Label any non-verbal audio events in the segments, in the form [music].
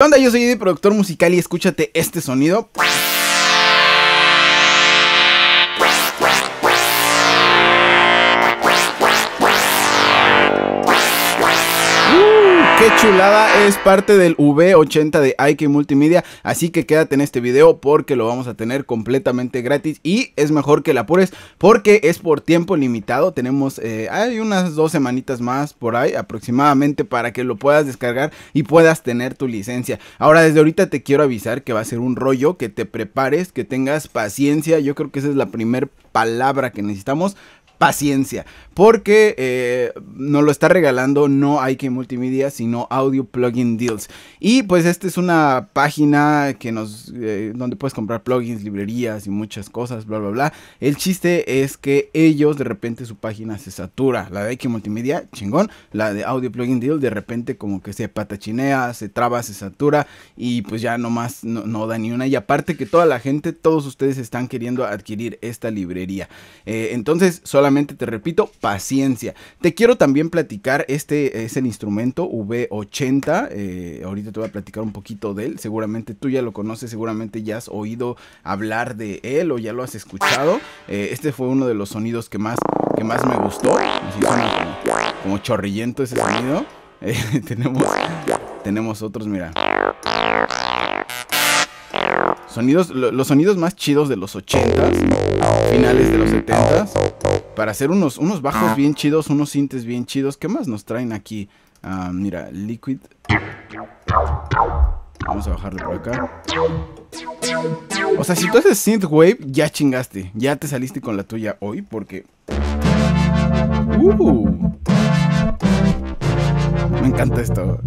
¿Qué onda? Yo soy Eddie, productor musical y escúchate este sonido. chulada, es parte del V80 de IK Multimedia, así que quédate en este video porque lo vamos a tener completamente gratis y es mejor que la apures porque es por tiempo limitado, tenemos, eh, hay unas dos semanitas más por ahí aproximadamente para que lo puedas descargar y puedas tener tu licencia. Ahora desde ahorita te quiero avisar que va a ser un rollo, que te prepares, que tengas paciencia, yo creo que esa es la primera palabra que necesitamos paciencia, porque eh, nos lo está regalando no que Multimedia, sino Audio Plugin Deals. Y pues esta es una página que nos, eh, donde puedes comprar plugins, librerías y muchas cosas, bla, bla, bla. El chiste es que ellos de repente su página se satura. La de IK Multimedia, chingón. La de Audio Plugin Deals de repente como que se patachinea, se traba, se satura y pues ya no más, no da ni una. Y aparte que toda la gente, todos ustedes están queriendo adquirir esta librería. Eh, entonces solamente te repito, paciencia. Te quiero también platicar, este es el instrumento V80, eh, ahorita te voy a platicar un poquito de él, seguramente tú ya lo conoces, seguramente ya has oído hablar de él o ya lo has escuchado. Eh, este fue uno de los sonidos que más, que más me gustó, como, chorrillento ese sonido. [laughs] Eh, tenemos, tenemos otros, mira. Sonidos, los sonidos más chidos de los 80s, finales de los 70s para hacer unos, unos bajos ah. bien chidos, unos sintes bien chidos. ¿Qué más nos traen aquí? Ah, mira, Liquid. Vamos a bajarle por acá. O sea, si tú haces wave ya chingaste. Ya te saliste con la tuya hoy porque... Uh, me encanta esto.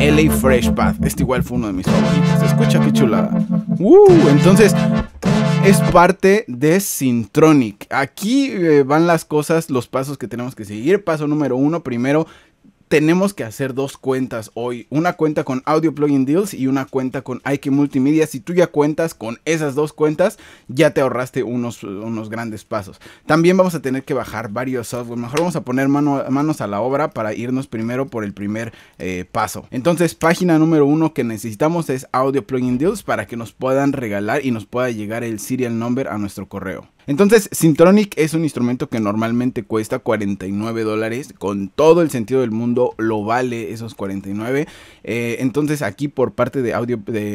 LA Fresh Path. Este igual fue uno de mis favoritos. Escucha qué chula. Uh, entonces es parte de Syntronic. Aquí eh, van las cosas, los pasos que tenemos que seguir. Paso número uno, primero tenemos que hacer dos cuentas hoy. Una cuenta con Audio Plugin Deals y una cuenta con IQ Multimedia. Si tú ya cuentas con esas dos cuentas, ya te ahorraste unos, unos grandes pasos. También vamos a tener que bajar varios software. Mejor vamos a poner manos a la obra para irnos primero por el primer eh, paso. Entonces, página número uno que necesitamos es Audio Plugin Deals para que nos puedan regalar y nos pueda llegar el serial number a nuestro correo. Entonces, Syntronic es un instrumento que normalmente cuesta 49 dólares. Con todo el sentido del mundo lo vale esos 49. Eh, entonces, aquí por parte de audio de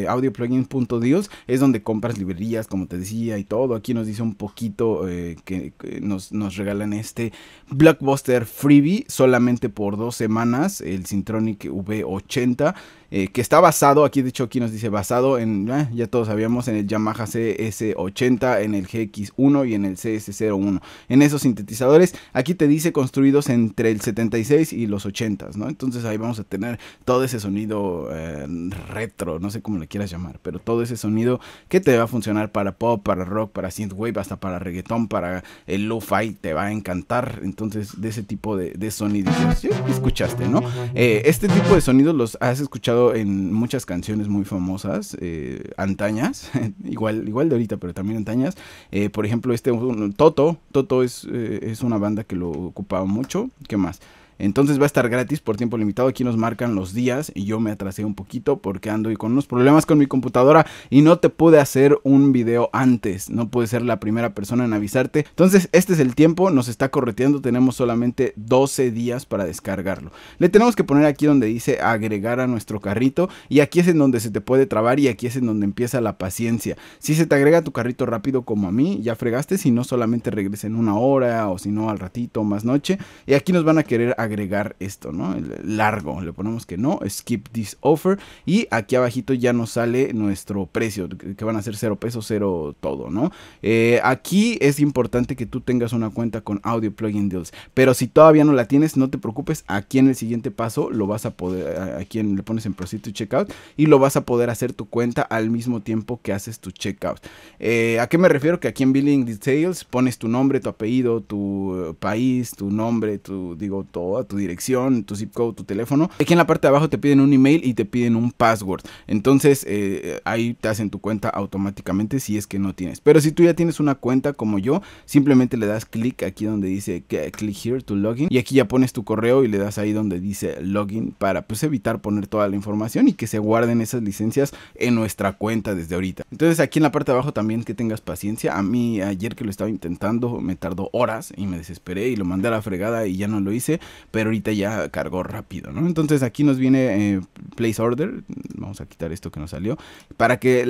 es donde compras librerías, como te decía, y todo. Aquí nos dice un poquito eh, que, nos, nos, regalan este Blockbuster Freebie solamente por dos semanas. El Syntronic V80. Eh, que está basado, aquí de hecho aquí nos dice basado en, eh, ya todos sabíamos, en el Yamaha CS80, en el GX1 y en el CS01. En esos sintetizadores, aquí te dice construidos entre el 76 y los 80, ¿no? Entonces ahí vamos a tener todo ese sonido eh, retro, no sé cómo le quieras llamar, pero todo ese sonido que te va a funcionar para pop, para rock, para synthwave, hasta para reggaeton para el lo-fi, te va a encantar. Entonces de ese tipo de, sonido sonidos, escuchaste, ¿no? este tipo de sonidos los has escuchado en muchas canciones muy famosas, eh, antañas, [laughs] igual, igual de ahorita, pero también antañas. Eh, por ejemplo, este Toto, Toto es, eh, es una banda que lo ocupaba mucho. ¿Qué más? Entonces va a estar gratis por tiempo limitado. Aquí nos marcan los días y yo me atrasé un poquito porque ando y con unos problemas con mi computadora y no te pude hacer un video antes. No pude ser la primera persona en avisarte. Entonces este es el tiempo, nos está correteando. Tenemos solamente 12 días para descargarlo. Le tenemos que poner aquí donde dice agregar a nuestro carrito y aquí es en donde se te puede trabar y aquí es en donde empieza la paciencia. Si se te agrega tu carrito rápido como a mí, ya fregaste. Si no solamente regresa en una hora o si no al ratito más noche. Y aquí nos van a querer agregar agregar esto, ¿no? El largo, le ponemos que no, skip this offer y aquí abajito ya nos sale nuestro precio, que van a ser 0 pesos, 0 todo, ¿no? Eh, aquí es importante que tú tengas una cuenta con Audio Plugin Deals, pero si todavía no la tienes, no te preocupes, aquí en el siguiente paso lo vas a poder, aquí le pones en Proceed to Checkout y lo vas a poder hacer tu cuenta al mismo tiempo que haces tu checkout. Eh, ¿A qué me refiero? Que aquí en Billing Details pones tu nombre, tu apellido, tu eh, país, tu nombre, tu, digo, todo tu dirección, tu zip code, tu teléfono. Aquí en la parte de abajo te piden un email y te piden un password. Entonces eh, ahí te hacen tu cuenta automáticamente si es que no tienes. Pero si tú ya tienes una cuenta como yo, simplemente le das clic aquí donde dice click here to login y aquí ya pones tu correo y le das ahí donde dice login para pues evitar poner toda la información y que se guarden esas licencias en nuestra cuenta desde ahorita. Entonces aquí en la parte de abajo también que tengas paciencia. A mí ayer que lo estaba intentando me tardó horas y me desesperé y lo mandé a la fregada y ya no lo hice pero ahorita ya cargó rápido, ¿no? Entonces aquí nos viene eh, place order, vamos a quitar esto que nos salió, para que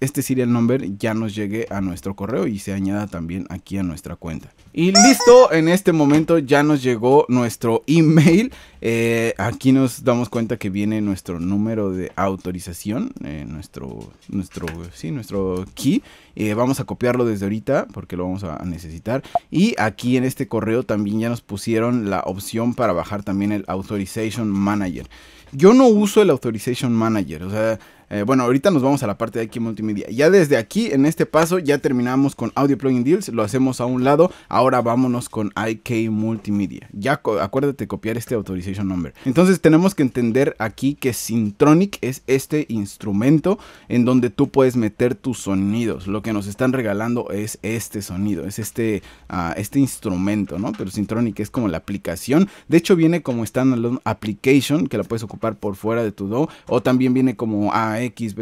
este serial number ya nos llegue a nuestro correo y se añada también aquí a nuestra cuenta. Y listo, en este momento ya nos llegó nuestro email. Eh, aquí nos damos cuenta que viene nuestro número de autorización, eh, nuestro, nuestro, sí, nuestro key. Eh, vamos a copiarlo desde ahorita porque lo vamos a necesitar. Y aquí en este correo también ya nos pusieron la opción para bajar también el Authorization Manager. Yo no uso el Authorization Manager, o sea, eh, bueno, ahorita nos vamos a la parte de IK multimedia. Ya desde aquí, en este paso, ya terminamos con Audio Plugin Deals, lo hacemos a un lado. Ahora vámonos con IK Multimedia. Ya acuérdate copiar este Authorization Number. Entonces tenemos que entender aquí que Syntronic es este instrumento en donde tú puedes meter tus sonidos. Lo que nos están regalando es este sonido, es este, ah, este instrumento, ¿no? Pero Syntronic es como la aplicación. De hecho, viene como standalone application, que la puedes ocupar por fuera de tu do, O también viene como... X,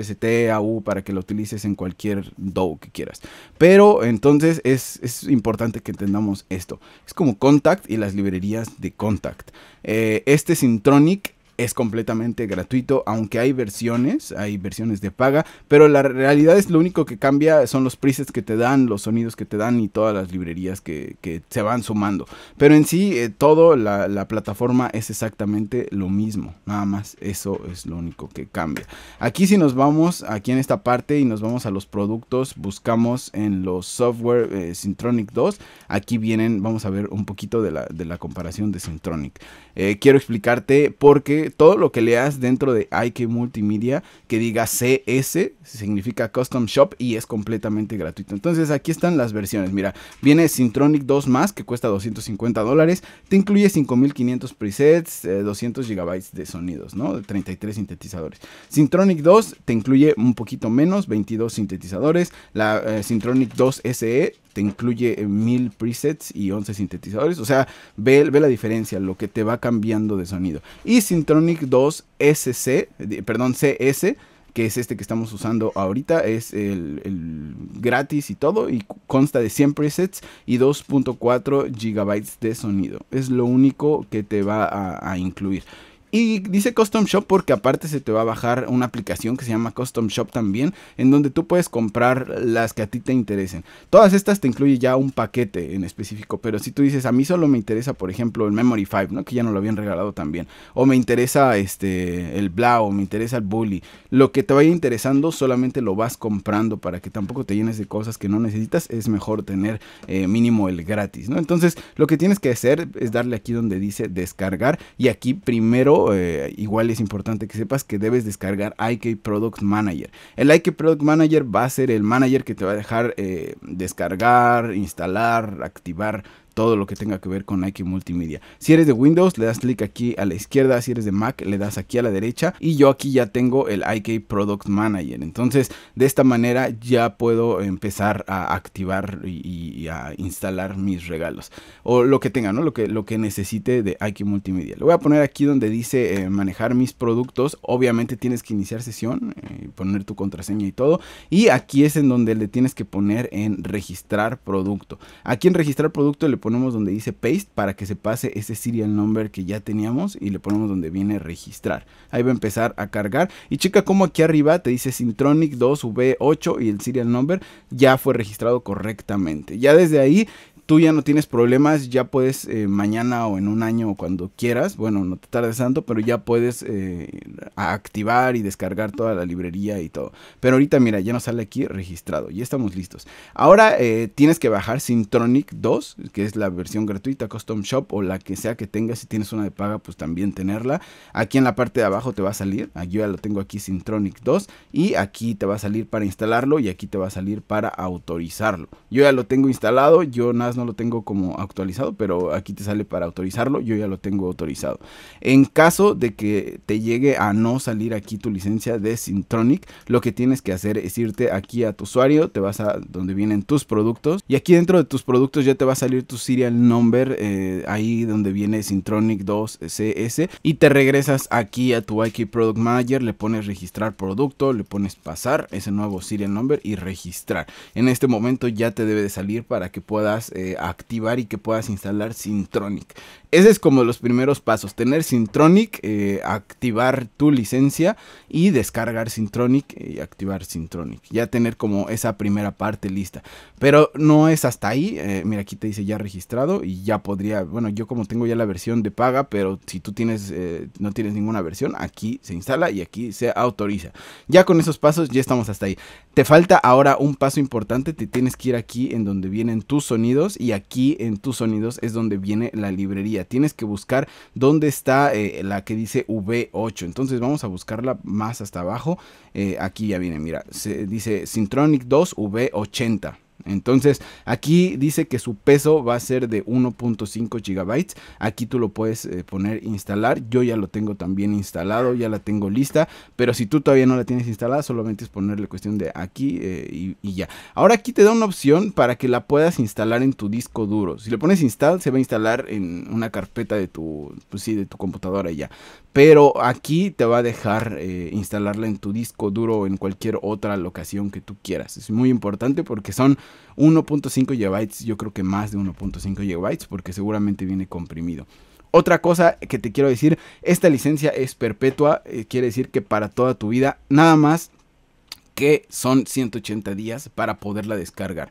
para que lo utilices en cualquier DAW que quieras. Pero entonces es, importante que entendamos esto. Es como Contact y las librerías de Contact. Eh, este Syntronic es completamente gratuito, aunque hay versiones, hay versiones de paga, pero la realidad es lo único que cambia son los presets que te dan, los sonidos que te dan y todas las librerías que, se van sumando. Pero en sí, eh, todo la, plataforma es exactamente lo mismo, nada más eso es lo único que cambia. Aquí si nos vamos, aquí en esta parte y nos vamos a los productos, buscamos en los software eh, Syntronic 2, aquí vienen, vamos a ver un poquito de la, comparación de Syntronic. Eh, quiero explicarte por qué todo lo que leas dentro de IK Multimedia que diga CS significa Custom Shop y es completamente gratuito. Entonces aquí están las versiones. Mira, viene Syntronic 2 más que cuesta 250 dólares. Te incluye 5500 presets, 200 eh, gigabytes de sonidos, ¿no? De 33 sintetizadores. Syntronic 2 te incluye un poquito menos, 22 sintetizadores. La eh, Syntronic 2 SE te incluye eh, mil presets y 11 sintetizadores. O sea, ve, la diferencia, lo que te va cambiando de sonido. Y Syntronic 2 SC, perdón, CS, que es este que estamos usando ahorita, es el, gratis y todo, y consta de 100 presets y 2.4 GB de sonido. Es lo único que te va a incluir. Y dice Custom Shop porque aparte se te va a bajar una aplicación que se llama Custom Shop también, en donde tú puedes comprar las que a ti te interesen. Todas estas te incluye ya un paquete en específico, pero si tú dices, a mí solo me interesa, por ejemplo, el Memory 5, ¿no? Que ya no lo habían regalado también. O me interesa este el Blau, o me interesa el Bully. Lo que te vaya interesando solamente lo vas comprando para que tampoco te llenes de cosas que no necesitas. Es mejor tener eh, mínimo el gratis, ¿no? Entonces lo que tienes que hacer es darle aquí donde dice descargar y aquí primero eh, igual es importante que sepas que debes descargar IK Product Manager. El IK Product Manager va a ser el manager que te va a dejar eh, descargar, instalar, activar todo lo que tenga que ver con Nike Multimedia. Si eres de Windows, le das clic aquí a la izquierda. Si eres de Mac, le das aquí a la derecha. Y yo aquí ya tengo el IK Product Manager. Entonces, de esta manera ya puedo empezar a activar y, a instalar mis regalos. O lo que tenga, ¿no? Lo que, lo que necesite de IK Multimedia. Lo voy a poner aquí donde dice eh, manejar mis productos. Obviamente tienes que iniciar sesión, eh, y poner tu contraseña y todo. Y aquí es en donde le tienes que poner en registrar producto. Aquí en registrar producto le ponemos donde dice paste para que se pase ese serial number que ya teníamos y le ponemos donde viene registrar. Ahí va a empezar a cargar y checa como aquí arriba te dice Syntronic 2V8 y el serial number ya fue registrado correctamente. Ya desde ahí tú ya no tienes problemas, ya puedes eh, mañana o en un año o cuando quieras, bueno, no te tardes tanto, pero ya puedes eh, activar y descargar toda la librería y todo. Pero ahorita mira, ya nos sale aquí registrado, ya estamos listos. Ahora eh, tienes que bajar Syntronic 2, que es la versión gratuita, Custom Shop o la que sea que tengas, si tienes una de paga, pues también tenerla. Aquí en la parte de abajo te va a salir, yo ya lo tengo aquí Syntronic 2 y aquí te va a salir para instalarlo y aquí te va a salir para autorizarlo. Yo ya lo tengo instalado, yo nada no lo tengo como actualizado, pero aquí te sale para autorizarlo, yo ya lo tengo autorizado. En caso de que te llegue a no salir aquí tu licencia de Syntronic, lo que tienes que hacer es irte aquí a tu usuario, te vas a donde vienen tus productos y aquí dentro de tus productos ya te va a salir tu serial number, eh, ahí donde viene Syntronic 2CS y te regresas aquí a tu IK Product Manager, le pones registrar producto, le pones pasar ese nuevo serial number y registrar. En este momento ya te debe de salir para que puedas... Eh, activar y que puedas instalar Syntronic. Ese es como los primeros pasos, tener Syntronic, eh, activar tu licencia y descargar Syntronic eh, y activar Syntronic. Ya tener como esa primera parte lista. Pero no es hasta ahí, eh, mira aquí te dice ya registrado y ya podría, bueno yo como tengo ya la versión de paga, pero si tú tienes, no tienes ninguna versión, aquí se instala y aquí se autoriza. Ya con esos pasos ya estamos hasta ahí. Te falta ahora un paso importante, te tienes que ir aquí en donde vienen tus sonidos y aquí en tus sonidos es donde viene la librería. Tienes que buscar dónde está eh, la que dice V8. Entonces vamos a buscarla más hasta abajo. Eh, aquí ya viene, mira, se dice Syntronic 2 V80. Entonces aquí dice que su peso va a ser de 1.5 GB, Aquí tú lo puedes eh, poner instalar. Yo ya lo tengo también instalado, ya la tengo lista. Pero si tú todavía no la tienes instalada, solamente es ponerle cuestión de aquí eh, y, ya. Ahora aquí te da una opción para que la puedas instalar en tu disco duro. Si le pones install, se va a instalar en una carpeta de tu, pues sí, de tu computadora y ya. Pero aquí te va a dejar eh, instalarla en tu disco duro o en cualquier otra locación que tú quieras. Es muy importante porque son 1.5 GB, yo creo que más de 1.5 GB, porque seguramente viene comprimido. Otra cosa que te quiero decir, esta licencia es perpetua, eh, quiere decir que para toda tu vida, nada más que son 180 días para poderla descargar.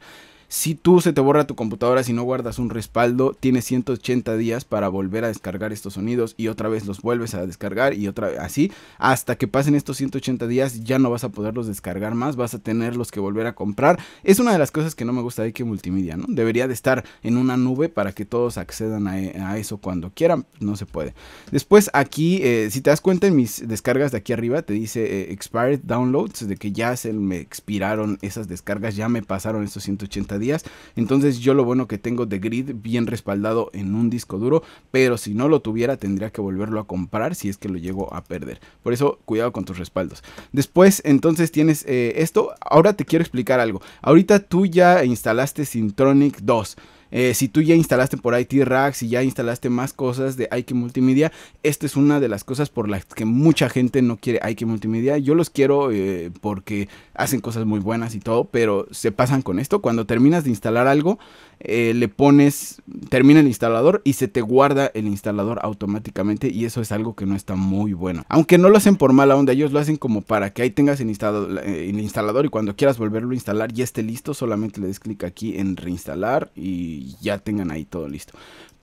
Si tú se te borra tu computadora, si no guardas un respaldo, tienes 180 días para volver a descargar estos sonidos y otra vez los vuelves a descargar y otra vez así. Hasta que pasen estos 180 días ya no vas a poderlos descargar más, vas a tenerlos que volver a comprar. Es una de las cosas que no me gusta de que multimedia, ¿no? Debería de estar en una nube para que todos accedan a, eh, eso cuando quieran, no se puede. Después aquí, eh, si te das cuenta en mis descargas de aquí arriba, te dice eh, expired downloads, de que ya se me expiraron esas descargas, ya me pasaron estos 180 días. Entonces yo lo bueno que tengo de Grid bien respaldado en un disco duro, pero si no lo tuviera tendría que volverlo a comprar si es que lo llego a perder. Por eso cuidado con tus respaldos. Después entonces tienes eh, esto. Ahora te quiero explicar algo. Ahorita tú ya instalaste Syntronic 2. Eh, si tú ya instalaste por IT Racks y ya instalaste más cosas de ike Multimedia, esta es una de las cosas por las que mucha gente no quiere ike Multimedia. Yo los quiero eh, porque hacen cosas muy buenas y todo, pero se pasan con esto. Cuando terminas de instalar algo, eh, le pones, termina el instalador y se te guarda el instalador automáticamente y eso es algo que no está muy bueno. Aunque no lo hacen por mala onda, ellos lo hacen como para que ahí tengas el eh, el instalador y cuando quieras volverlo a instalar ya esté listo, solamente le des clic aquí en reinstalar y ya tengan ahí todo listo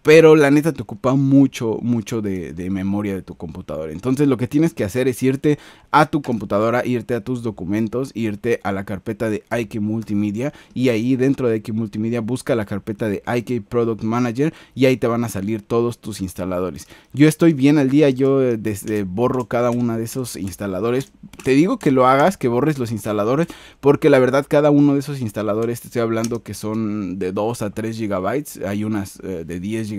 pero la neta te ocupa mucho, mucho de, memoria de tu computadora. Entonces lo que tienes que hacer es irte a tu computadora, irte a tus documentos, irte a la carpeta de IK Multimedia y ahí dentro de IK Multimedia busca la carpeta de IK Product Manager y ahí te van a salir todos tus instaladores. Yo estoy bien al día, yo eh, desde borro cada uno de esos instaladores. Te digo que lo hagas, que borres los instaladores, porque la verdad cada uno de esos instaladores, te estoy hablando que son de 2 a 3 GB, hay unas eh, de 10 GB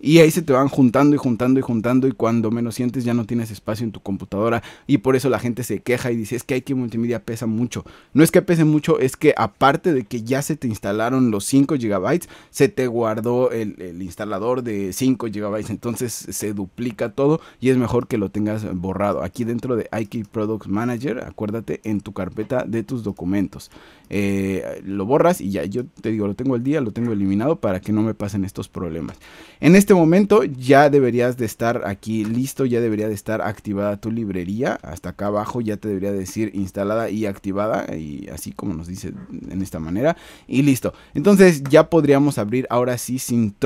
y ahí se te van juntando y juntando y juntando y cuando menos sientes ya no tienes espacio en tu computadora y por eso la gente se queja y dice es que hay que multimedia pesa mucho. No es que pese mucho, es que aparte de que ya se te instalaron los 5 gigabytes, se te guardó el, instalador de 5 gigabytes, entonces se duplica todo y es mejor que lo tengas borrado. Aquí dentro de iKey Products Manager, acuérdate en tu carpeta de tus documentos. Eh, lo borras y ya, yo te digo, lo tengo el día, lo tengo eliminado para que no me pasen estos problemas. En este momento ya deberías de estar aquí listo, ya debería de estar activada tu librería, hasta acá abajo ya te debería decir instalada y activada, y así como nos dice en esta manera, y listo. Entonces ya podríamos abrir ahora sí sin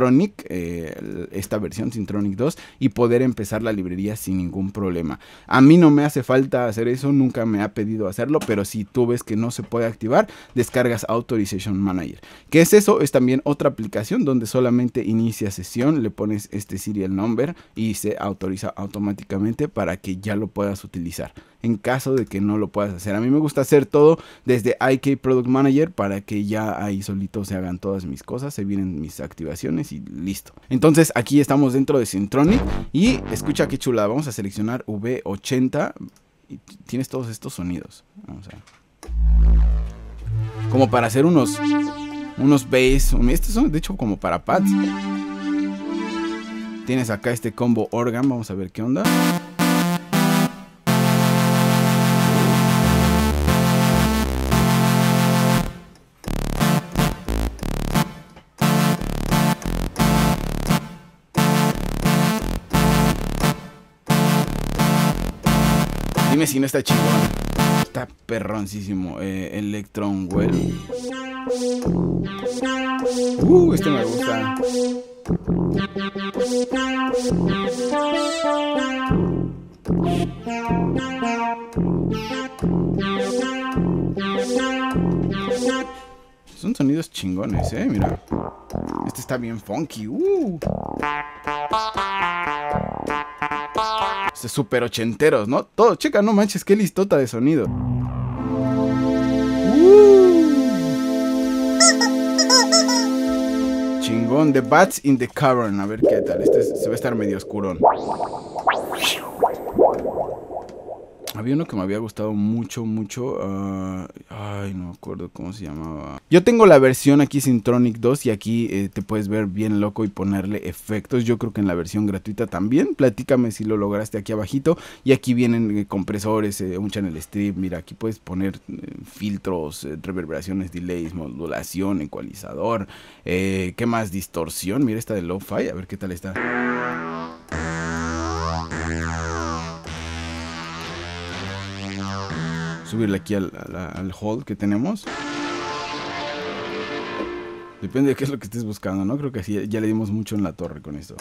eh, esta versión tronic 2, y poder empezar la librería sin ningún problema. A mí no me hace falta hacer eso, nunca me ha pedido hacerlo, pero si tú ves que no se puede activar, descargas Authorization Manager. ¿Qué es eso? Es también otra aplicación donde solamente inicia sesión, le pones este serial number y se autoriza automáticamente para que ya lo puedas utilizar en caso de que no lo puedas hacer. A mí me gusta hacer todo desde IK Product Manager para que ya ahí solito se hagan todas mis cosas, se vienen mis activaciones y listo. Entonces aquí estamos dentro de Syntronic y escucha qué chula vamos a seleccionar V80 y tienes todos estos sonidos. Vamos a como para hacer unos unos bass, estos son de hecho como para pads. Tienes acá este combo organ, vamos a ver qué onda. Dime si no está chingón está perroncísimo. Eh, Electron Well. Uh, este me gusta. Son sonidos chingones, eh, mira. Este está bien funky. Uh. Este, super ochenteros, ¿no? Todo, checa, no manches, qué listota de sonido. Chingón, The Bats in the Cavern. A ver qué tal. Este se va a estar medio oscurón. Había uno que me había gustado mucho, mucho. Ah, ay, no me acuerdo cómo se llamaba. Yo tengo la versión aquí Syntronic 2 y aquí eh, te puedes ver bien loco y ponerle efectos. Yo creo que en la versión gratuita también. Platícame si lo lograste aquí abajito. Y aquí vienen eh, compresores, eh, un channel strip. Mira, aquí puedes poner filtros, reverberaciones, delays, modulación, ecualizador. ¿Qué más? Distorsión. Mira esta de lo-fi. A ver qué tal está. subirle aquí al, al, hall que tenemos. Depende de qué es lo que estés buscando, ¿no? Creo que así ya le dimos mucho en la torre con esto.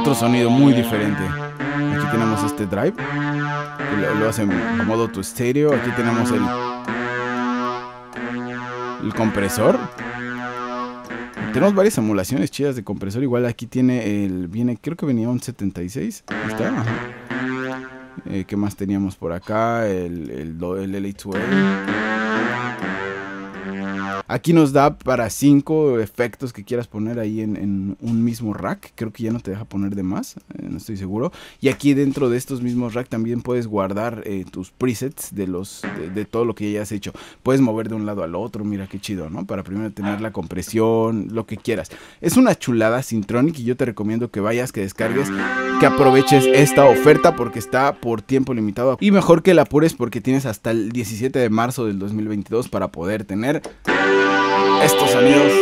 Otro sonido muy diferente. Aquí tenemos este drive. lo, hacen modo to stereo Aquí tenemos el, el compresor. Tenemos varias emulaciones chidas de compresor. Igual aquí tiene el. Viene, creo que venía un 76. está. Eh, ¿Qué más teníamos por acá? El, el, el la Aquí nos da para cinco efectos que quieras poner ahí en, un mismo rack. Creo que ya no te deja poner de más, eh, no estoy seguro. Y aquí dentro de estos mismos rack también puedes guardar eh, tus presets de, los, todo lo que ya has hecho. Puedes mover de un lado al otro, mira qué chido, ¿no? Para primero tener la compresión, lo que quieras. Es una chulada Sintronic y yo te recomiendo que vayas, que descargues, que aproveches esta oferta porque está por tiempo limitado. Y mejor que la apures porque tienes hasta el 17 de marzo del 2022 para poder tener estos sonidos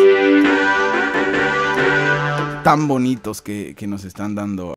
tan bonitos que, que nos están dando.